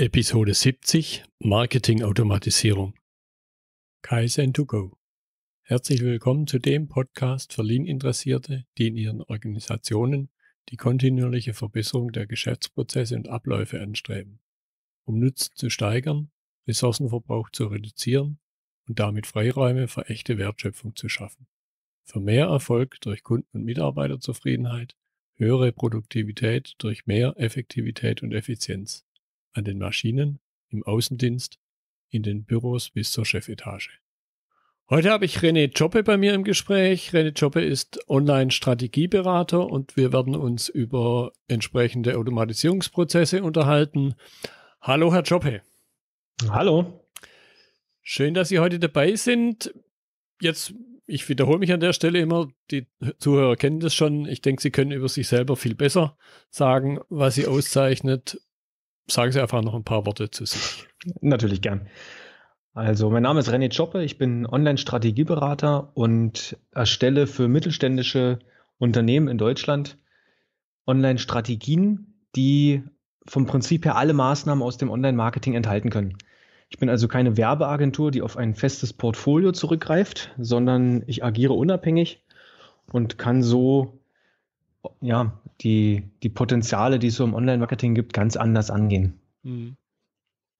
Episode 70 Marketing-Automatisierung. Kaizen2Go. Herzlich willkommen zu dem Podcast für Lean-Interessierte, die in ihren Organisationen die kontinuierliche Verbesserung der Geschäftsprozesse und Abläufe anstreben, um Nutzen zu steigern, Ressourcenverbrauch zu reduzieren und damit Freiräume für echte Wertschöpfung zu schaffen. Für mehr Erfolg durch Kunden- und Mitarbeiterzufriedenheit, höhere Produktivität durch mehr Effektivität und Effizienz an den Maschinen, im Außendienst, in den Büros bis zur Chefetage. Heute habe ich René Joppe bei mir im Gespräch. René Joppe ist Online-Strategieberater und wir werden uns über entsprechende Automatisierungsprozesse unterhalten. Hallo, Herr Joppe. Hallo. Schön, dass Sie heute dabei sind. Jetzt, ich wiederhole mich an der Stelle immer, die Zuhörer kennen das schon. Ich denke, Sie können über sich selber viel besser sagen, was Sie auszeichnet sagen Sie einfach noch ein paar Worte zu sich. Natürlich gern. Also, mein Name ist René Choppe, ich bin Online-Strategieberater und erstelle für mittelständische Unternehmen in Deutschland Online-Strategien, die vom Prinzip her alle Maßnahmen aus dem Online-Marketing enthalten können. Ich bin also keine Werbeagentur, die auf ein festes Portfolio zurückgreift, sondern ich agiere unabhängig und kann so ja, die, die Potenziale, die es so im Online-Marketing gibt, ganz anders angehen. Hm.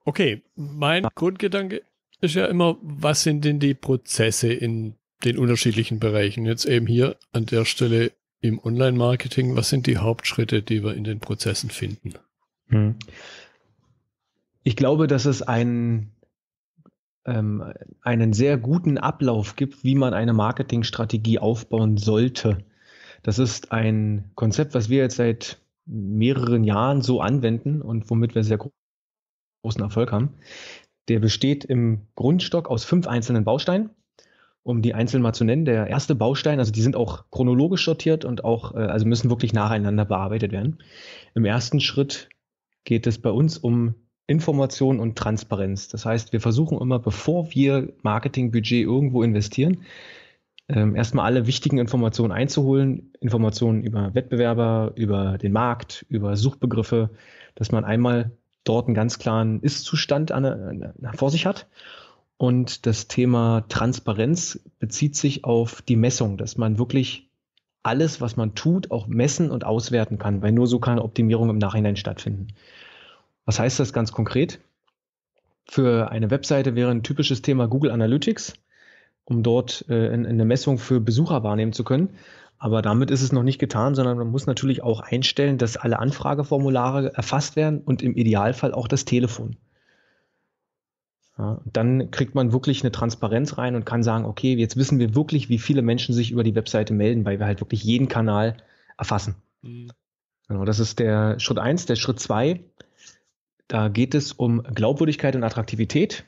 Okay, mein ja. Grundgedanke ist ja immer, was sind denn die Prozesse in den unterschiedlichen Bereichen? Jetzt eben hier an der Stelle im Online-Marketing, was sind die Hauptschritte, die wir in den Prozessen finden? Hm. Ich glaube, dass es ein ähm, einen sehr guten Ablauf gibt, wie man eine Marketingstrategie aufbauen sollte. Das ist ein Konzept, was wir jetzt seit mehreren Jahren so anwenden und womit wir sehr großen Erfolg haben. Der besteht im Grundstock aus fünf einzelnen Bausteinen. Um die einzeln mal zu nennen, der erste Baustein, also die sind auch chronologisch sortiert und auch, äh, also müssen wirklich nacheinander bearbeitet werden. Im ersten Schritt geht es bei uns um Information und Transparenz. Das heißt, wir versuchen immer, bevor wir Marketingbudget irgendwo investieren, ähm, erstmal alle wichtigen Informationen einzuholen, Informationen über Wettbewerber, über den Markt, über Suchbegriffe, dass man einmal dort einen ganz klaren Ist-Zustand vor sich hat. Und das Thema Transparenz bezieht sich auf die Messung, dass man wirklich alles, was man tut, auch messen und auswerten kann, weil nur so kann Optimierung im Nachhinein stattfinden. Was heißt das ganz konkret? Für eine Webseite wäre ein typisches Thema Google Analytics um dort äh, eine Messung für Besucher wahrnehmen zu können. Aber damit ist es noch nicht getan, sondern man muss natürlich auch einstellen, dass alle Anfrageformulare erfasst werden und im Idealfall auch das Telefon. Ja, dann kriegt man wirklich eine Transparenz rein und kann sagen, okay, jetzt wissen wir wirklich, wie viele Menschen sich über die Webseite melden, weil wir halt wirklich jeden Kanal erfassen. Mhm. Genau, das ist der Schritt eins. Der Schritt zwei, da geht es um Glaubwürdigkeit und Attraktivität.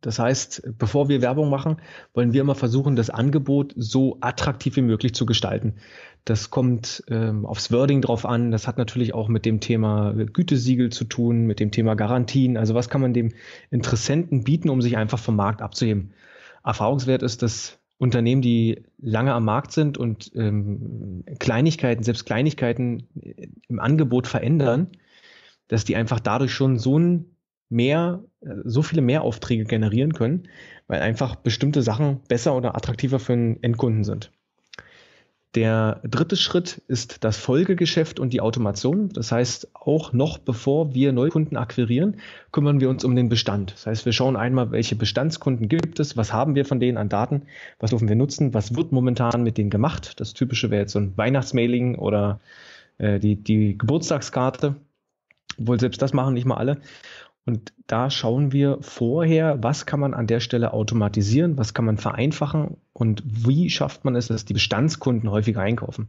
Das heißt, bevor wir Werbung machen, wollen wir immer versuchen, das Angebot so attraktiv wie möglich zu gestalten. Das kommt ähm, aufs Wording drauf an. Das hat natürlich auch mit dem Thema Gütesiegel zu tun, mit dem Thema Garantien. Also was kann man dem Interessenten bieten, um sich einfach vom Markt abzuheben? Erfahrungswert ist, dass Unternehmen, die lange am Markt sind und ähm, Kleinigkeiten, selbst Kleinigkeiten äh, im Angebot verändern, dass die einfach dadurch schon so einen mehr, äh, so viele Mehraufträge generieren können, weil einfach bestimmte Sachen besser oder attraktiver für einen Endkunden sind. Der dritte Schritt ist das Folgegeschäft und die Automation. Das heißt, auch noch bevor wir Neukunden akquirieren, kümmern wir uns um den Bestand. Das heißt, wir schauen einmal, welche Bestandskunden gibt es, was haben wir von denen an Daten, was dürfen wir nutzen, was wird momentan mit denen gemacht. Das typische wäre jetzt so ein Weihnachtsmailing oder äh, die, die Geburtstagskarte. Obwohl selbst das machen nicht mal alle. Und da schauen wir vorher, was kann man an der Stelle automatisieren, was kann man vereinfachen und wie schafft man es, dass die Bestandskunden häufiger einkaufen.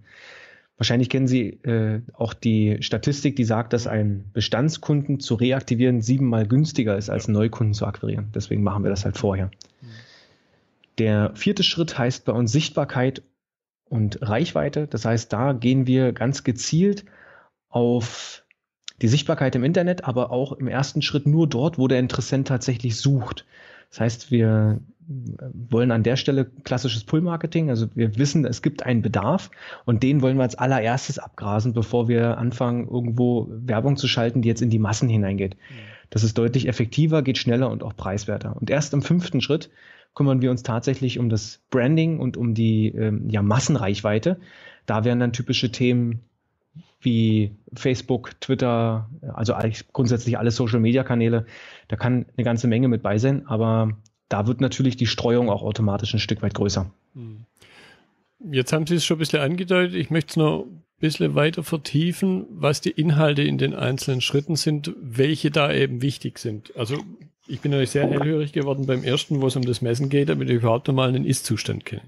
Wahrscheinlich kennen Sie äh, auch die Statistik, die sagt, dass ein Bestandskunden zu reaktivieren siebenmal günstiger ist, als Neukunden zu akquirieren. Deswegen machen wir das halt vorher. Mhm. Der vierte Schritt heißt bei uns Sichtbarkeit und Reichweite. Das heißt, da gehen wir ganz gezielt auf die Sichtbarkeit im Internet, aber auch im ersten Schritt nur dort, wo der Interessent tatsächlich sucht. Das heißt, wir äh, wollen an der Stelle klassisches Pull-Marketing. Also wir wissen, es gibt einen Bedarf und den wollen wir als allererstes abgrasen, bevor wir anfangen, irgendwo Werbung zu schalten, die jetzt in die Massen hineingeht. Mhm. Das ist deutlich effektiver, geht schneller und auch preiswerter. Und erst im fünften Schritt kümmern wir uns tatsächlich um das Branding und um die ähm, ja, Massenreichweite. Da wären dann typische Themen wie Facebook, Twitter, also grundsätzlich alle Social-Media-Kanäle. Da kann eine ganze Menge mit bei sein, aber da wird natürlich die Streuung auch automatisch ein Stück weit größer. Hm. Jetzt haben Sie es schon ein bisschen angedeutet. Ich möchte es noch ein bisschen weiter vertiefen, was die Inhalte in den einzelnen Schritten sind, welche da eben wichtig sind. Also ich bin natürlich sehr hellhörig geworden beim ersten, wo es um das Messen geht, damit ich überhaupt nochmal einen Ist-Zustand kenne.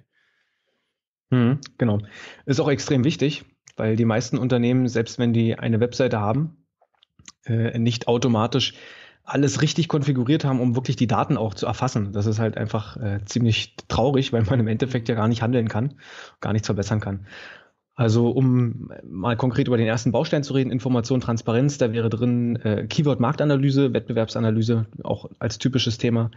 Hm, genau. Ist auch extrem wichtig weil die meisten Unternehmen, selbst wenn die eine Webseite haben, äh, nicht automatisch alles richtig konfiguriert haben, um wirklich die Daten auch zu erfassen. Das ist halt einfach äh, ziemlich traurig, weil man im Endeffekt ja gar nicht handeln kann, gar nichts verbessern kann. Also um mal konkret über den ersten Baustein zu reden, Information, Transparenz, da wäre drin äh, Keyword-Marktanalyse, Wettbewerbsanalyse, auch als typisches Thema.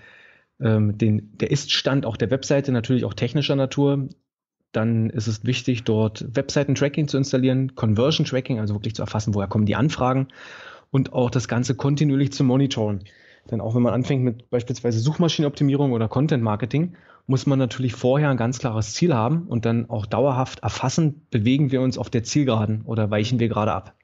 Ähm, den, der Ist-Stand auch der Webseite, natürlich auch technischer Natur, dann ist es wichtig, dort Webseiten-Tracking zu installieren, Conversion-Tracking, also wirklich zu erfassen, woher kommen die Anfragen und auch das Ganze kontinuierlich zu monitoren. Denn auch wenn man anfängt mit beispielsweise Suchmaschinenoptimierung oder Content-Marketing, muss man natürlich vorher ein ganz klares Ziel haben und dann auch dauerhaft erfassen, bewegen wir uns auf der Zielgeraden oder weichen wir gerade ab.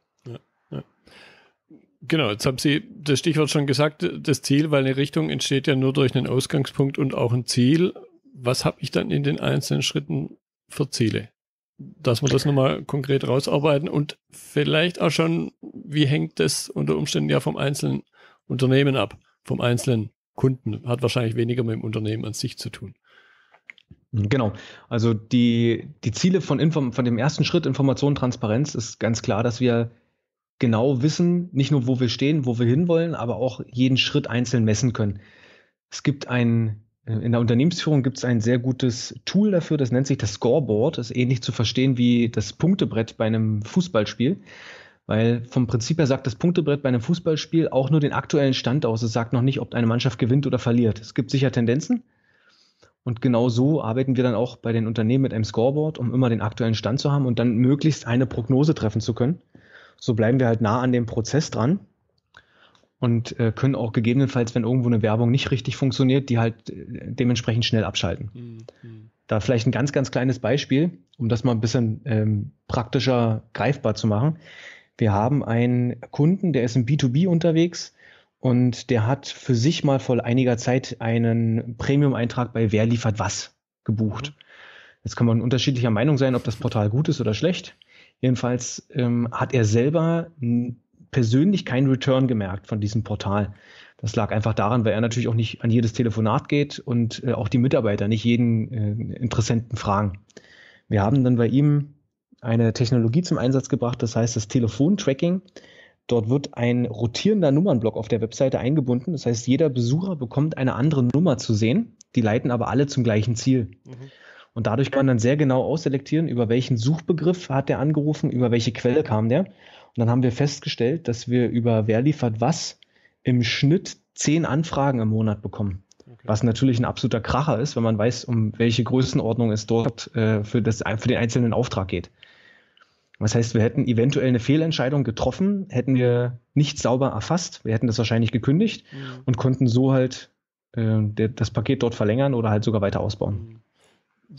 Genau, jetzt haben Sie das Stichwort schon gesagt, das Ziel, weil eine Richtung entsteht ja nur durch einen Ausgangspunkt und auch ein Ziel was habe ich dann in den einzelnen Schritten für Ziele? Dass wir das nochmal konkret rausarbeiten und vielleicht auch schon, wie hängt das unter Umständen ja vom einzelnen Unternehmen ab, vom einzelnen Kunden. Hat wahrscheinlich weniger mit dem Unternehmen an sich zu tun. Genau. Also die, die Ziele von, Inform von dem ersten Schritt Information, Transparenz ist ganz klar, dass wir genau wissen, nicht nur wo wir stehen, wo wir hinwollen, aber auch jeden Schritt einzeln messen können. Es gibt ein äh, in der Unternehmensführung gibt es ein sehr gutes Tool dafür, das nennt sich das Scoreboard. Das ist ähnlich zu verstehen wie das Punktebrett bei einem Fußballspiel. Weil vom Prinzip her sagt das Punktebrett bei einem Fußballspiel auch nur den aktuellen Stand aus. Es sagt noch nicht, ob eine Mannschaft gewinnt oder verliert. Es gibt sicher Tendenzen. Und genau so arbeiten wir dann auch bei den Unternehmen mit einem Scoreboard, um immer den aktuellen Stand zu haben und dann möglichst eine Prognose treffen zu können. So bleiben wir halt nah an dem Prozess dran und äh, können auch gegebenenfalls, wenn irgendwo eine Werbung nicht richtig funktioniert, die halt äh, dementsprechend schnell abschalten. Mhm, mhm. Da vielleicht ein ganz, ganz kleines Beispiel, um das mal ein bisschen ähm, praktischer greifbar zu machen. Wir haben einen Kunden, der ist im B2B unterwegs und der hat für sich mal vor einiger Zeit einen Premium-Eintrag bei Wer liefert was gebucht. Mhm. Jetzt kann man unterschiedlicher Meinung sein, ob das Portal gut ist oder schlecht. Jedenfalls ähm, hat er selber persönlich keinen Return gemerkt von diesem Portal. Das lag einfach daran, weil er natürlich auch nicht an jedes Telefonat geht und äh, auch die Mitarbeiter nicht jeden äh, Interessenten fragen. Wir haben dann bei ihm eine Technologie zum Einsatz gebracht, das heißt das Telefontracking. Dort wird ein rotierender Nummernblock auf der Webseite eingebunden. Das heißt, jeder Besucher bekommt eine andere Nummer zu sehen. Die leiten aber alle zum gleichen Ziel. Mhm. Und dadurch kann man dann sehr genau ausselektieren, über welchen Suchbegriff hat der angerufen, über welche Quelle kam der. Und dann haben wir festgestellt, dass wir über Wer liefert was im Schnitt zehn Anfragen im Monat bekommen. Okay. Was natürlich ein absoluter Kracher ist, wenn man weiß, um welche Größenordnung es dort äh, für, das, für den einzelnen Auftrag geht. Das heißt, wir hätten eventuell eine Fehlentscheidung getroffen, hätten wir nicht sauber erfasst, wir hätten das wahrscheinlich gekündigt mhm. und konnten so halt äh, der, das Paket dort verlängern oder halt sogar weiter ausbauen. Mhm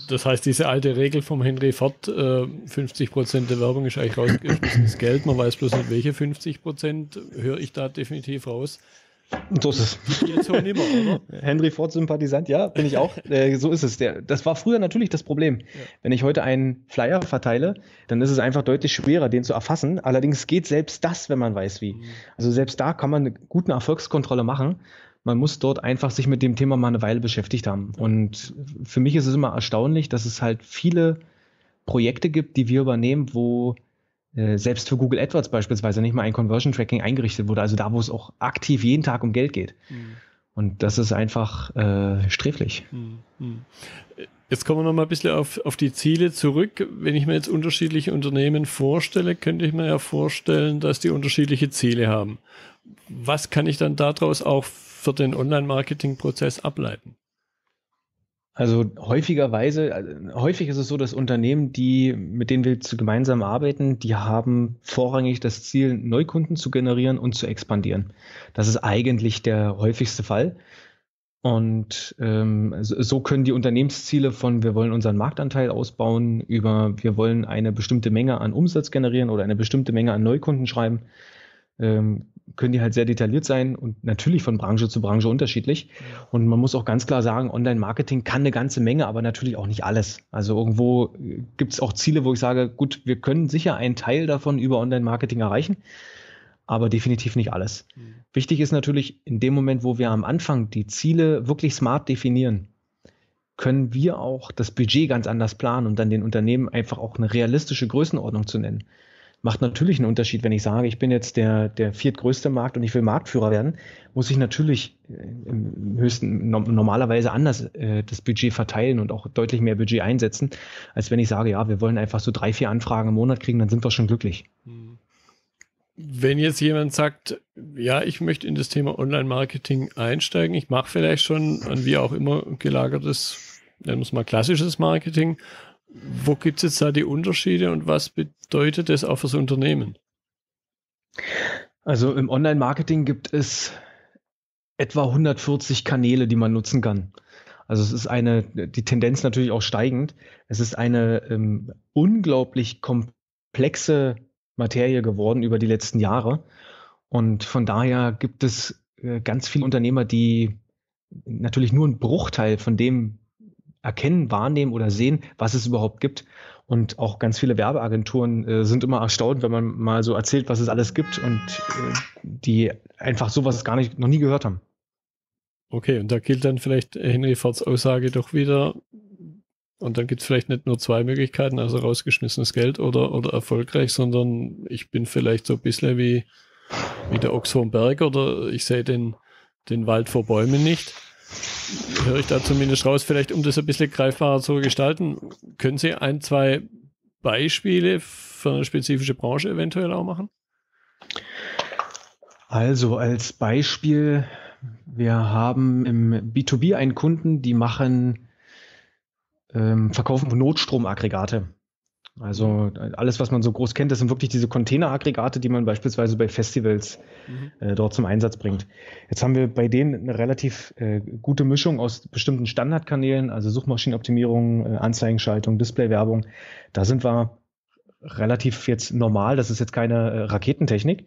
das heißt, diese alte Regel vom Henry Ford, äh, 50% der Werbung ist eigentlich rausgeschmissenes Geld, man weiß bloß nicht, welche 50% höre ich da definitiv raus. So ist. es. Henry Ford-Sympathisant, ja, bin ich auch. äh, so ist es. Der, das war früher natürlich das Problem. Ja. Wenn ich heute einen Flyer verteile, dann ist es einfach deutlich schwerer, den zu erfassen. Allerdings geht selbst das, wenn man weiß, wie. Mhm. Also selbst da kann man eine gute Erfolgskontrolle machen man muss dort einfach sich mit dem Thema mal eine Weile beschäftigt haben. Und für mich ist es immer erstaunlich, dass es halt viele Projekte gibt, die wir übernehmen, wo äh, selbst für Google AdWords beispielsweise nicht mal ein Conversion Tracking eingerichtet wurde, also da, wo es auch aktiv jeden Tag um Geld geht. Mhm. Und das ist einfach äh, sträflich. Mhm. Mhm. Jetzt kommen wir noch mal ein bisschen auf, auf die Ziele zurück. Wenn ich mir jetzt unterschiedliche Unternehmen vorstelle, könnte ich mir ja vorstellen, dass die unterschiedliche Ziele haben. Was kann ich dann daraus auch für den Online-Marketing-Prozess ableiten? Also häufigerweise, also häufig ist es so, dass Unternehmen, die, mit denen wir gemeinsam arbeiten, die haben vorrangig das Ziel, Neukunden zu generieren und zu expandieren. Das ist eigentlich der häufigste Fall. Und ähm, so können die Unternehmensziele von wir wollen unseren Marktanteil ausbauen, über wir wollen eine bestimmte Menge an Umsatz generieren oder eine bestimmte Menge an Neukunden schreiben, ähm, können die halt sehr detailliert sein und natürlich von Branche zu Branche unterschiedlich. Mhm. Und man muss auch ganz klar sagen, Online-Marketing kann eine ganze Menge, aber natürlich auch nicht alles. Also irgendwo äh, gibt es auch Ziele, wo ich sage, gut, wir können sicher einen Teil davon über Online-Marketing erreichen, aber definitiv nicht alles. Mhm. Wichtig ist natürlich, in dem Moment, wo wir am Anfang die Ziele wirklich smart definieren, können wir auch das Budget ganz anders planen und dann den Unternehmen einfach auch eine realistische Größenordnung zu nennen macht natürlich einen Unterschied. Wenn ich sage, ich bin jetzt der, der viertgrößte Markt und ich will Marktführer werden, muss ich natürlich äh, im höchsten, normalerweise anders äh, das Budget verteilen und auch deutlich mehr Budget einsetzen, als wenn ich sage, ja, wir wollen einfach so drei, vier Anfragen im Monat kriegen, dann sind wir schon glücklich. Mhm. Wenn jetzt jemand sagt, ja, ich möchte in das Thema Online-Marketing einsteigen, ich mache vielleicht schon an wie auch immer gelagertes, nennen wir es mal klassisches Marketing wo gibt es jetzt da die Unterschiede und was bedeutet das auch fürs Unternehmen? Also im Online-Marketing gibt es etwa 140 Kanäle, die man nutzen kann. Also es ist eine, die Tendenz natürlich auch steigend. Es ist eine ähm, unglaublich komplexe Materie geworden über die letzten Jahre. Und von daher gibt es äh, ganz viele Unternehmer, die natürlich nur einen Bruchteil von dem erkennen, wahrnehmen oder sehen, was es überhaupt gibt. Und auch ganz viele Werbeagenturen äh, sind immer erstaunt, wenn man mal so erzählt, was es alles gibt und äh, die einfach sowas gar nicht, noch nie gehört haben. Okay, und da gilt dann vielleicht äh, Henry Fords Aussage doch wieder. Und dann gibt es vielleicht nicht nur zwei Möglichkeiten, also rausgeschmissenes Geld oder, oder erfolgreich, sondern ich bin vielleicht so ein bisschen wie, wie der Ochs vom Berg oder ich sehe den, den Wald vor Bäumen nicht höre ich da zumindest raus, vielleicht um das ein bisschen greifbarer zu gestalten, können Sie ein, zwei Beispiele für eine spezifische Branche eventuell auch machen? Also als Beispiel, wir haben im B2B einen Kunden, die machen ähm, verkaufen Notstromaggregate. Also alles, was man so groß kennt, das sind wirklich diese Containeraggregate, die man beispielsweise bei Festivals mhm. äh, dort zum Einsatz bringt. Jetzt haben wir bei denen eine relativ äh, gute Mischung aus bestimmten Standardkanälen, also Suchmaschinenoptimierung, äh, Anzeigenschaltung, Displaywerbung. Da sind wir relativ jetzt normal, das ist jetzt keine äh, Raketentechnik.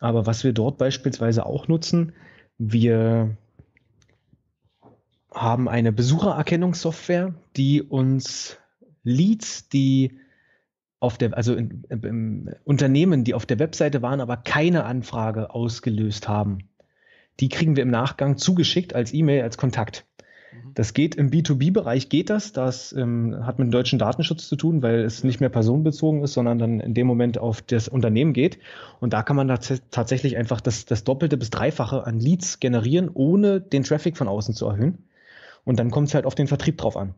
Aber was wir dort beispielsweise auch nutzen, wir haben eine Besuchererkennungssoftware, die uns Leads, die auf der, also in, in, in Unternehmen, die auf der Webseite waren, aber keine Anfrage ausgelöst haben, die kriegen wir im Nachgang zugeschickt als E-Mail, als Kontakt. Mhm. Das geht im B2B-Bereich, geht das. Das ähm, hat mit dem deutschen Datenschutz zu tun, weil es nicht mehr personenbezogen ist, sondern dann in dem Moment auf das Unternehmen geht. Und da kann man tatsächlich einfach das, das Doppelte bis Dreifache an Leads generieren, ohne den Traffic von außen zu erhöhen. Und dann kommt es halt auf den Vertrieb drauf an.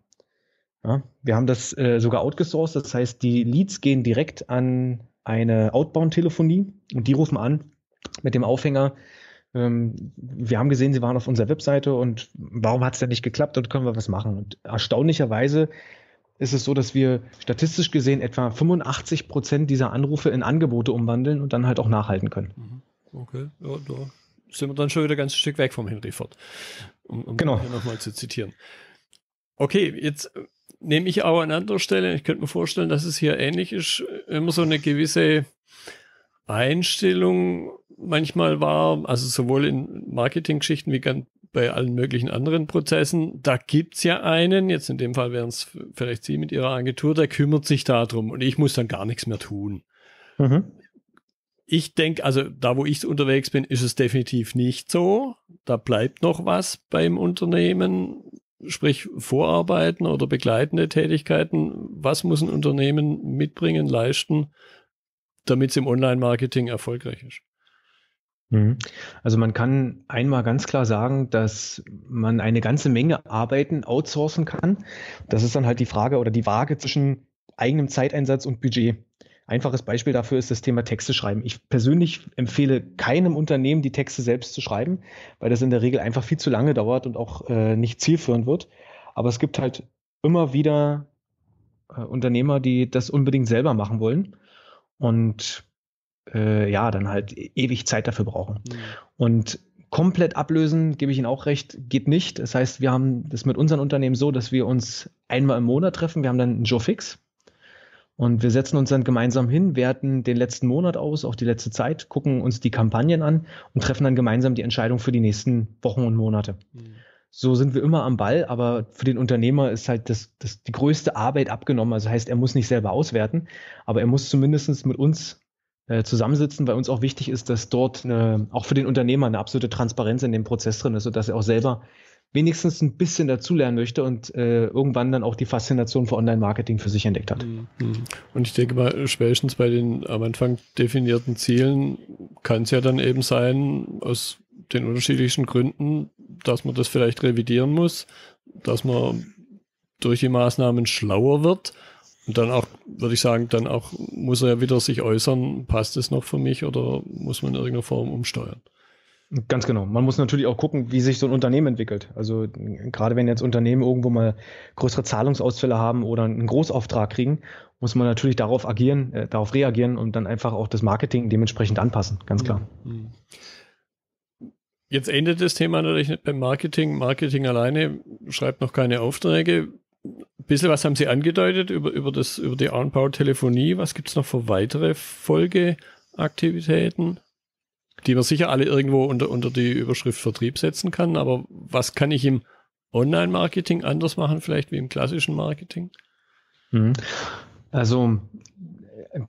Ja, wir haben das äh, sogar outgesourced, das heißt, die Leads gehen direkt an eine Outbound-Telefonie und die rufen an mit dem Aufhänger. Ähm, wir haben gesehen, sie waren auf unserer Webseite und warum hat es denn nicht geklappt und können wir was machen? Und erstaunlicherweise ist es so, dass wir statistisch gesehen etwa 85 Prozent dieser Anrufe in Angebote umwandeln und dann halt auch nachhalten können. Mhm. Okay, ja, da sind wir dann schon wieder ganz ein Stück weg vom Henry Ford, um, um genau. nochmal zu zitieren. Okay, jetzt nehme ich auch an anderer Stelle, ich könnte mir vorstellen, dass es hier ähnlich ist, immer so eine gewisse Einstellung manchmal war, also sowohl in Marketinggeschichten wie ganz bei allen möglichen anderen Prozessen, da gibt es ja einen, jetzt in dem Fall wären es vielleicht Sie mit Ihrer Agentur, der kümmert sich darum und ich muss dann gar nichts mehr tun. Mhm. Ich denke, also da, wo ich unterwegs bin, ist es definitiv nicht so. Da bleibt noch was beim Unternehmen, sprich Vorarbeiten oder begleitende Tätigkeiten. Was muss ein Unternehmen mitbringen, leisten, damit es im Online-Marketing erfolgreich ist? Mhm. Also man kann einmal ganz klar sagen, dass man eine ganze Menge Arbeiten outsourcen kann. Das ist dann halt die Frage oder die Waage zwischen eigenem Zeiteinsatz und Budget. Einfaches Beispiel dafür ist das Thema Texte schreiben. Ich persönlich empfehle keinem Unternehmen, die Texte selbst zu schreiben, weil das in der Regel einfach viel zu lange dauert und auch äh, nicht zielführend wird. Aber es gibt halt immer wieder äh, Unternehmer, die das unbedingt selber machen wollen und äh, ja, dann halt e-, ewig Zeit dafür brauchen. Mhm. Und komplett ablösen, gebe ich Ihnen auch recht, geht nicht. Das heißt, wir haben das mit unseren Unternehmen so, dass wir uns einmal im Monat treffen. Wir haben dann einen Joe Fix. Und wir setzen uns dann gemeinsam hin, werten den letzten Monat aus, auch die letzte Zeit, gucken uns die Kampagnen an und treffen dann gemeinsam die Entscheidung für die nächsten Wochen und Monate. Mhm. So sind wir immer am Ball, aber für den Unternehmer ist halt das, das die größte Arbeit abgenommen. Also heißt, er muss nicht selber auswerten, aber er muss zumindest mit uns äh, zusammensitzen, weil uns auch wichtig ist, dass dort eine, auch für den Unternehmer eine absolute Transparenz in dem Prozess drin ist, sodass er auch selber wenigstens ein bisschen dazulernen möchte und äh, irgendwann dann auch die Faszination für Online-Marketing für sich entdeckt hat. Mhm. Und ich denke mal, spätestens bei den am Anfang definierten Zielen kann es ja dann eben sein, aus den unterschiedlichen Gründen, dass man das vielleicht revidieren muss, dass man durch die Maßnahmen schlauer wird. Und dann auch, würde ich sagen, dann auch muss er ja wieder sich äußern, passt es noch für mich oder muss man in irgendeiner Form umsteuern. Ganz genau. Man muss natürlich auch gucken, wie sich so ein Unternehmen entwickelt. Also gerade wenn jetzt Unternehmen irgendwo mal größere Zahlungsausfälle haben oder einen Großauftrag kriegen, muss man natürlich darauf agieren, äh, darauf reagieren und dann einfach auch das Marketing dementsprechend anpassen. Ganz klar. Mhm. Jetzt endet das Thema natürlich nicht beim Marketing. Marketing alleine schreibt noch keine Aufträge. Ein bisschen was haben Sie angedeutet über, über, das, über die On-Power-Telefonie. Was gibt es noch für weitere Folgeaktivitäten? die man sicher alle irgendwo unter, unter die Überschrift Vertrieb setzen kann. Aber was kann ich im Online-Marketing anders machen, vielleicht wie im klassischen Marketing? Mhm. Also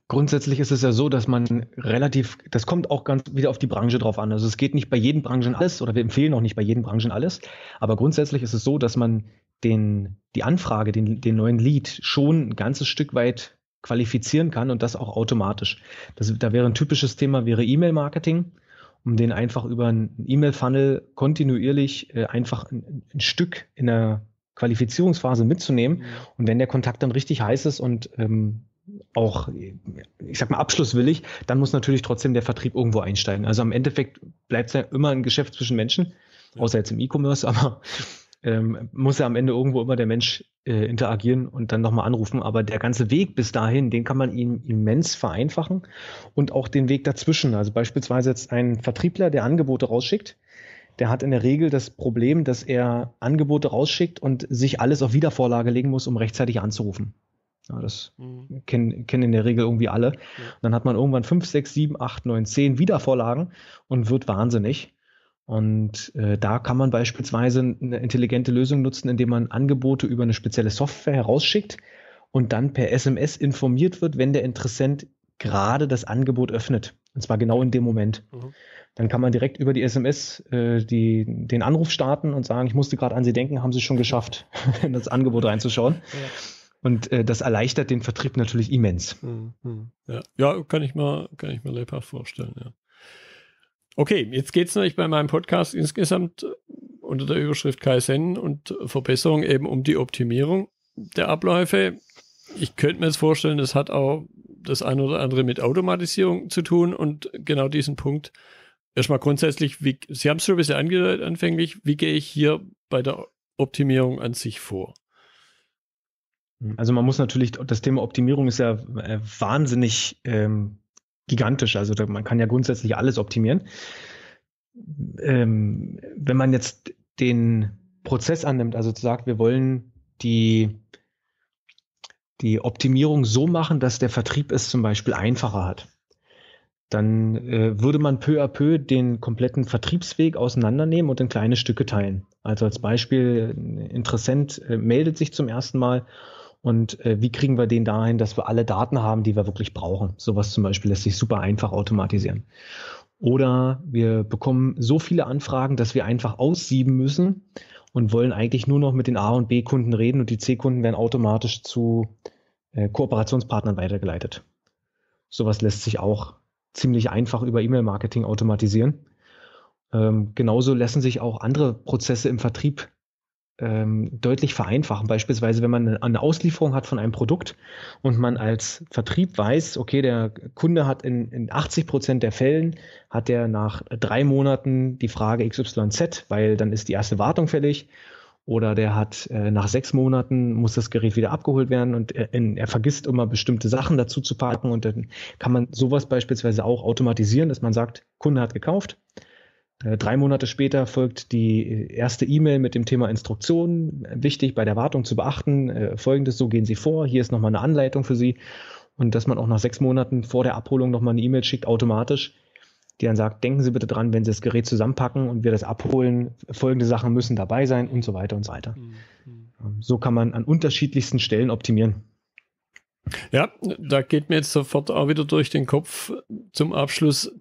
grundsätzlich ist es ja so, dass man relativ, das kommt auch ganz wieder auf die Branche drauf an. Also es geht nicht bei jedem Branchen alles oder wir empfehlen auch nicht bei jedem Branchen alles, aber grundsätzlich ist es so, dass man den, die Anfrage, den, den neuen Lead schon ein ganzes Stück weit qualifizieren kann und das auch automatisch. Das, da wäre ein typisches Thema, wäre E-Mail-Marketing, um den einfach über einen E-Mail-Funnel kontinuierlich äh, einfach ein, ein, Stück in der Qualifizierungsphase mitzunehmen. Mhm. Und wenn der Kontakt dann richtig heiß ist und ähm, auch, äh, ich sag mal, abschlusswillig, dann muss natürlich trotzdem der Vertrieb irgendwo einsteigen. Also im Endeffekt bleibt es ja immer ein Geschäft zwischen Menschen, ja. außer jetzt im E-Commerce, aber ähm, muss ja am Ende irgendwo immer der Mensch äh, interagieren und dann nochmal anrufen. Aber der ganze Weg bis dahin, den kann man ihm immens vereinfachen und auch den Weg dazwischen. Also beispielsweise jetzt ein Vertriebler, der Angebote rausschickt, der hat in der Regel das Problem, dass er Angebote rausschickt und sich alles auf Wiedervorlage legen muss, um rechtzeitig anzurufen. Ja, das mhm. kennen, kennen in der Regel irgendwie alle. Ja. dann hat man irgendwann fünf, sechs, sieben, acht, neun, zehn Wiedervorlagen und wird wahnsinnig. Und äh, da kann man beispielsweise eine intelligente Lösung nutzen, indem man Angebote über eine spezielle Software herausschickt und dann per SMS informiert wird, wenn der Interessent gerade das Angebot öffnet. Und zwar genau in dem Moment. Mhm. Dann kann man direkt über die SMS äh, die, den Anruf starten und sagen, ich musste gerade an Sie denken, haben Sie schon geschafft, in das Angebot reinzuschauen. Ja. Und äh, das erleichtert den Vertrieb natürlich immens. Mhm. mhm. Ja. ja, kann ich mir, kann ich mir lebhaft vorstellen, ja. Okay, jetzt geht es nämlich bei meinem Podcast insgesamt äh, unter der Überschrift KSN und Verbesserung eben um die Optimierung der Abläufe. Ich könnte mir jetzt vorstellen, das hat auch das eine oder andere mit Automatisierung zu tun und genau diesen Punkt. Erstmal grundsätzlich, wie, Sie haben es schon ein bisschen angedeutet anfänglich, wie gehe ich hier bei der Optimierung an sich vor? Also man muss natürlich, das Thema Optimierung ist ja äh, wahnsinnig ähm, gigantisch. Also da, man kann ja grundsätzlich alles optimieren. Ähm, wenn man jetzt den Prozess annimmt, also sagt, wir wollen die, die Optimierung so machen, dass der Vertrieb es zum Beispiel einfacher hat, dann äh, würde man peu à peu den kompletten Vertriebsweg auseinandernehmen und in kleine Stücke teilen. Also als Beispiel, ein Interessent äh, meldet sich zum ersten Mal und äh, wie kriegen wir den dahin, dass wir alle Daten haben, die wir wirklich brauchen. Sowas zum Beispiel lässt sich super einfach automatisieren. Oder wir bekommen so viele Anfragen, dass wir einfach aussieben müssen und wollen eigentlich nur noch mit den A- und B-Kunden reden und die C-Kunden werden automatisch zu äh, Kooperationspartnern weitergeleitet. Sowas lässt sich auch ziemlich einfach über E-Mail-Marketing automatisieren. Ähm, genauso lassen sich auch andere Prozesse im Vertrieb ähm, deutlich vereinfachen. Beispielsweise, wenn man eine Auslieferung hat von einem Produkt und man als Vertrieb weiß, okay, der Kunde hat in, in 80 Prozent der Fällen, hat er nach drei Monaten die Frage XYZ, weil dann ist die erste Wartung fällig. Oder der hat äh, nach sechs Monaten muss das Gerät wieder abgeholt werden und er, in, er vergisst immer bestimmte Sachen dazu zu packen. Und dann kann man sowas beispielsweise auch automatisieren, dass man sagt, Kunde hat gekauft, äh, drei Monate später folgt die äh, erste E-Mail mit dem Thema Instruktionen. Wichtig bei der Wartung zu beachten, äh, folgendes, so gehen Sie vor, hier ist nochmal eine Anleitung für Sie. Und dass man auch nach sechs Monaten vor der Abholung nochmal eine E-Mail schickt, automatisch, die dann sagt, denken Sie bitte dran, wenn Sie das Gerät zusammenpacken und wir das abholen, folgende Sachen müssen dabei sein und so weiter und so weiter. Mhm. Ähm, so kann man an unterschiedlichsten Stellen optimieren. Ja, da geht mir jetzt sofort auch wieder durch den Kopf zum Abschluss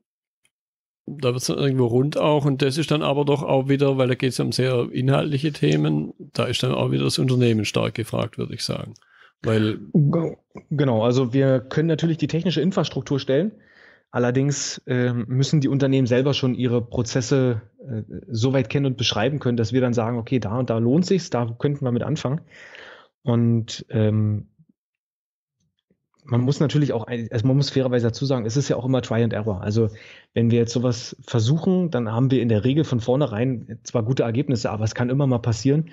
da wird es dann irgendwo rund auch und das ist dann aber doch auch wieder, weil da geht es um sehr inhaltliche Themen, da ist dann auch wieder das Unternehmen stark gefragt, würde ich sagen. Weil genau, also wir können natürlich die technische Infrastruktur stellen, allerdings äh, müssen die Unternehmen selber schon ihre Prozesse äh, so weit kennen und beschreiben können, dass wir dann sagen, okay, da und da lohnt sich's, da könnten wir mit anfangen. Und ähm, man muss natürlich auch, also man muss fairerweise dazu sagen, es ist ja auch immer Try and Error. Also wenn wir jetzt sowas versuchen, dann haben wir in der Regel von vornherein zwar gute Ergebnisse, aber es kann immer mal passieren,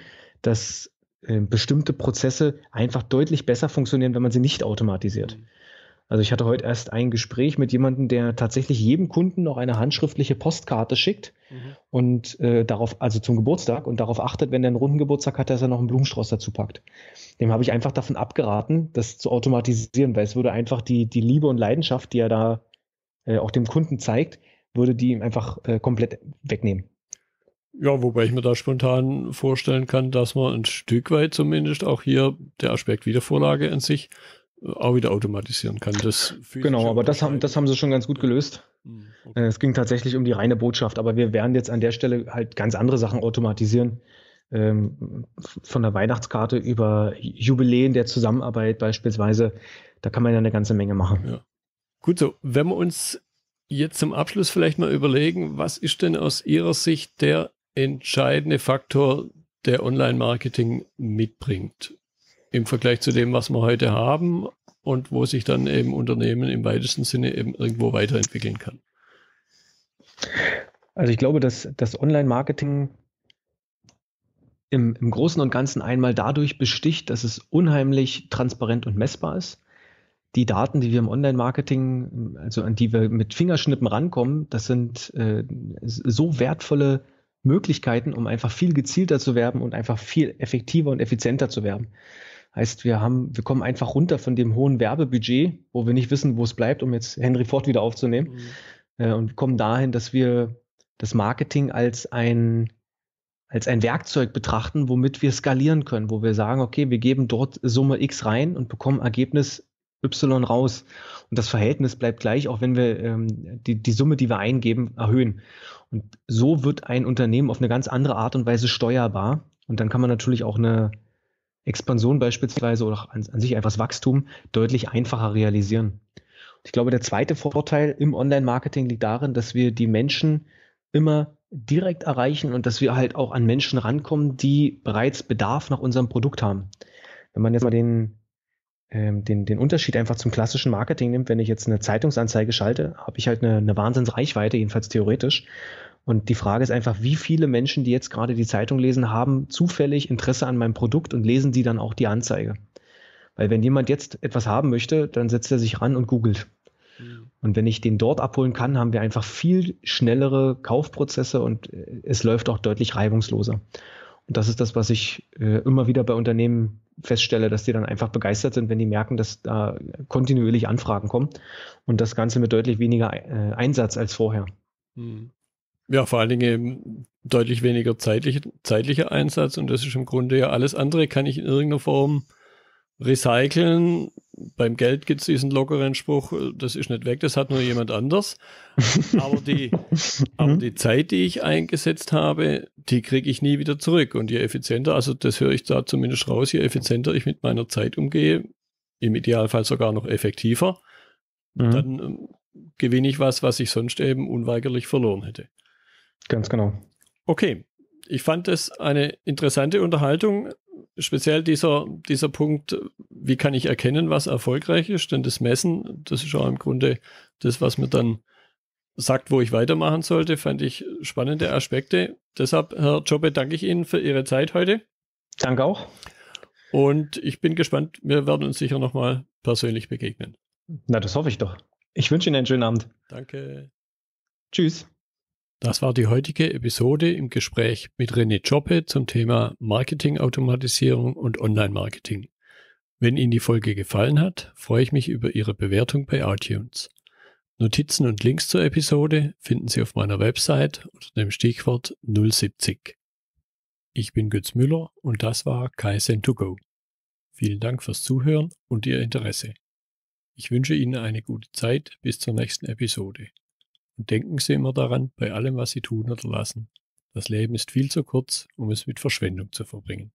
dass äh, bestimmte Prozesse einfach deutlich besser funktionieren, wenn man sie nicht automatisiert. Mhm. Also ich hatte heute erst ein Gespräch mit jemandem, der tatsächlich jedem Kunden noch eine handschriftliche Postkarte schickt mhm. und äh, darauf, also zum Geburtstag und darauf achtet, wenn er einen runden Geburtstag hat, dass er noch einen Blumenstrauß dazu packt. Dem habe ich einfach davon abgeraten, das zu automatisieren, weil es würde einfach die, die Liebe und Leidenschaft, die er da äh, auch dem Kunden zeigt, würde die ihm einfach äh, komplett wegnehmen. Ja, wobei ich mir da spontan vorstellen kann, dass man ein Stück weit zumindest auch hier der Aspekt Wiedervorlage in sich auch wieder automatisieren kann. Das genau, aber das haben, das haben sie schon ganz gut gelöst. Hm, okay. Äh, es ging tatsächlich um die reine Botschaft, aber wir werden jetzt an der Stelle halt ganz andere Sachen automatisieren. Ähm, von der Weihnachtskarte über Jubiläen der Zusammenarbeit beispielsweise. Da kann man ja eine ganze Menge machen. Ja. Gut, so, wenn wir uns jetzt zum Abschluss vielleicht mal überlegen, was ist denn aus Ihrer Sicht der entscheidende Faktor, der Online-Marketing mitbringt? im Vergleich zu dem, was wir heute haben und wo sich dann eben Unternehmen im weitesten Sinne eben irgendwo weiterentwickeln kann. Also ich glaube, dass das Online-Marketing im, im Großen und Ganzen einmal dadurch besticht, dass es unheimlich transparent und messbar ist. Die Daten, die wir im Online-Marketing, also an die wir mit Fingerschnippen rankommen, das sind äh, so wertvolle Möglichkeiten, um einfach viel gezielter zu werben und einfach viel effektiver und effizienter zu werben. Heißt, wir haben, wir kommen einfach runter von dem hohen Werbebudget, wo wir nicht wissen, wo es bleibt, um jetzt Henry Ford wieder aufzunehmen. Mhm. Äh, und kommen dahin, dass wir das Marketing als ein, als ein Werkzeug betrachten, womit wir skalieren können, wo wir sagen, okay, wir geben dort Summe X rein und bekommen Ergebnis Y raus. Und das Verhältnis bleibt gleich, auch wenn wir ähm, die, die Summe, die wir eingeben, erhöhen. Und so wird ein Unternehmen auf eine ganz andere Art und Weise steuerbar. Und dann kann man natürlich auch eine, Expansion beispielsweise oder an, an sich das Wachstum deutlich einfacher realisieren. Und ich glaube, der zweite Vorteil im Online-Marketing liegt darin, dass wir die Menschen immer direkt erreichen und dass wir halt auch an Menschen rankommen, die bereits Bedarf nach unserem Produkt haben. Wenn man jetzt mal den, ähm, den, den Unterschied einfach zum klassischen Marketing nimmt, wenn ich jetzt eine Zeitungsanzeige schalte, habe ich halt eine, eine Wahnsinnsreichweite, jedenfalls theoretisch. Und die Frage ist einfach, wie viele Menschen, die jetzt gerade die Zeitung lesen, haben zufällig Interesse an meinem Produkt und lesen die dann auch die Anzeige. Weil wenn jemand jetzt etwas haben möchte, dann setzt er sich ran und googelt. Mhm. Und wenn ich den dort abholen kann, haben wir einfach viel schnellere Kaufprozesse und äh, es läuft auch deutlich reibungsloser. Und das ist das, was ich äh, immer wieder bei Unternehmen feststelle, dass die dann einfach begeistert sind, wenn die merken, dass da kontinuierlich Anfragen kommen und das Ganze mit deutlich weniger äh, Einsatz als vorher. Mhm. Ja, vor allen Dingen deutlich weniger zeitlich, zeitlicher Einsatz und das ist im Grunde ja alles andere, kann ich in irgendeiner Form recyceln. Beim Geld gibt es diesen lockeren Spruch, äh, das ist nicht weg, das hat nur jemand anders. aber, die, aber die Zeit, die ich eingesetzt habe, die kriege ich nie wieder zurück. Und je effizienter, also das höre ich da zumindest raus, je effizienter ich mit meiner Zeit umgehe, im Idealfall sogar noch effektiver, mhm. dann ähm, gewinne ich was, was ich sonst eben unweigerlich verloren hätte. Ganz genau. Okay, ich fand es eine interessante Unterhaltung. Speziell dieser, dieser Punkt, wie kann ich erkennen, was erfolgreich ist? Denn das Messen, das ist ja im Grunde das, was mir dann sagt, wo ich weitermachen sollte, fand ich spannende Aspekte. Deshalb, Herr Jobbe, danke ich Ihnen für Ihre Zeit heute. Danke auch. Und ich bin gespannt, wir werden uns sicher nochmal persönlich begegnen. Na, das hoffe ich doch. Ich wünsche Ihnen einen schönen Abend. Danke. Tschüss. Das war die heutige Episode im Gespräch mit René Joppe zum Thema Marketingautomatisierung und Online-Marketing. Wenn Ihnen die Folge gefallen hat, freue ich mich über Ihre Bewertung bei iTunes. Notizen und Links zur Episode finden Sie auf meiner Website unter dem Stichwort 070. Ich bin Götz Müller und das war Kaizen2Go. Vielen Dank fürs Zuhören und Ihr Interesse. Ich wünsche Ihnen eine gute Zeit bis zur nächsten Episode. Und denken Sie immer daran, bei allem, was Sie tun oder lassen. Das Leben ist viel zu kurz, um es mit Verschwendung zu verbringen.